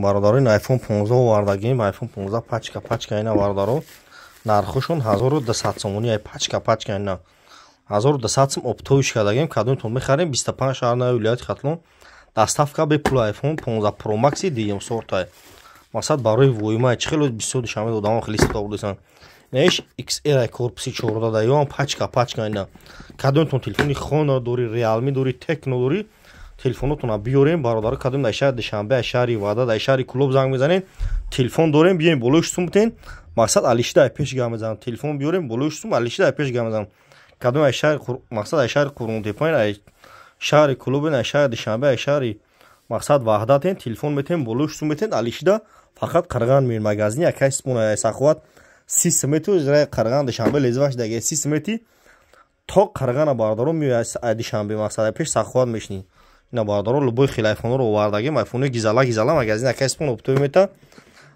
бародаро ин айфон 15 вардагим айфон 15 пачка пачка ина бародаро нархушон 1200 сомони ай пачка пачка ина 1200 сом обтоиш кардагем кадуми тон мехарем 25 шаҳр нави вилояти хатлон дастафка бе пул айфон 15 pro max дием сортай масад барои воимаи чихело бисёр шаме додамо хели сифта бурдесан неш xr ай корпуси 14 даёам пачка пачка ина кадуми тон телефони хонор дори реалми дори текно дори телефонотона биёрем бародар кадом дар шаҳри душанбе а шаҳри вада дар шаҳри кулоб занг мезанед телефон дорем биёем болои шусум бутен мақсад алишида пеш га мезанам телефон биёрем болои шусум алишида пеш га мезанам кадом ай шаҳри мақсад ай шаҳри қурмонтепаин ай шаҳри кулобен ай шаҳри душанбе ай шаҳри мақсад ваҳдатен телефон метен болои шусум метен алишида фақат қарған мен магазини якай спона ай сахват си смету ирай қарған душанбе лезваш даге си смети то қарғана бардаром мӯ ай душанбе мақсад ай пеш сахват мешини ина бародаро лубои хил айфонро овардагем айфоно гизала гизала мага азина ка испон оптои мета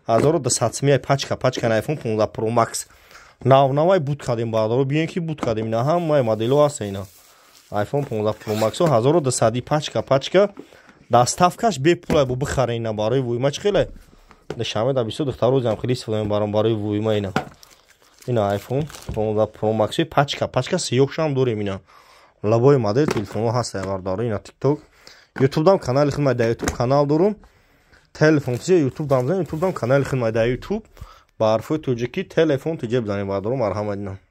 азору да сатсмия пачка пачка на айфон понзда про макс навнавай буд кадем бародаро биен ки буд кадем ина ҳамаи модело аст ина айфон понзда про макс ҳазору да сади пачка пачка даставкаш бе пулай бо бихарен ина барои вуима чи хеле да шаме да бисту духтарозиам хели истифодаем барам барои вуима ина ина айфон понзда про макс пачка пачка сиёҳшам дорем ина лабои модел телефоно ҳаст агардоро ина тик ток ютубдам канали химайда ютуб канал дорум телефон чи ютубдам зан ютубдам канали химайда ютуб ба ҳарфои тоҷики телефон тоҷа бизани бардорум марҳамат динам